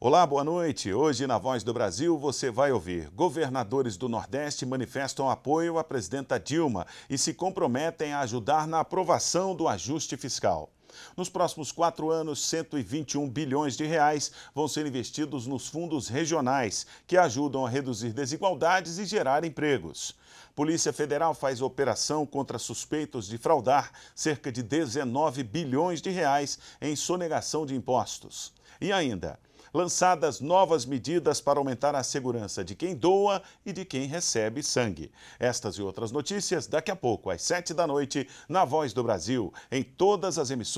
Olá, boa noite. Hoje, na Voz do Brasil, você vai ouvir: governadores do Nordeste manifestam apoio à presidenta Dilma e se comprometem a ajudar na aprovação do ajuste fiscal. Nos próximos quatro anos, 121 bilhões de reais vão ser investidos nos fundos regionais, que ajudam a reduzir desigualdades e gerar empregos. Polícia Federal faz operação contra suspeitos de fraudar cerca de 19 bilhões de reais em sonegação de impostos. E ainda, lançadas novas medidas para aumentar a segurança de quem doa e de quem recebe sangue. Estas e outras notícias daqui a pouco, às 7 da noite, na Voz do Brasil, em todas as emissões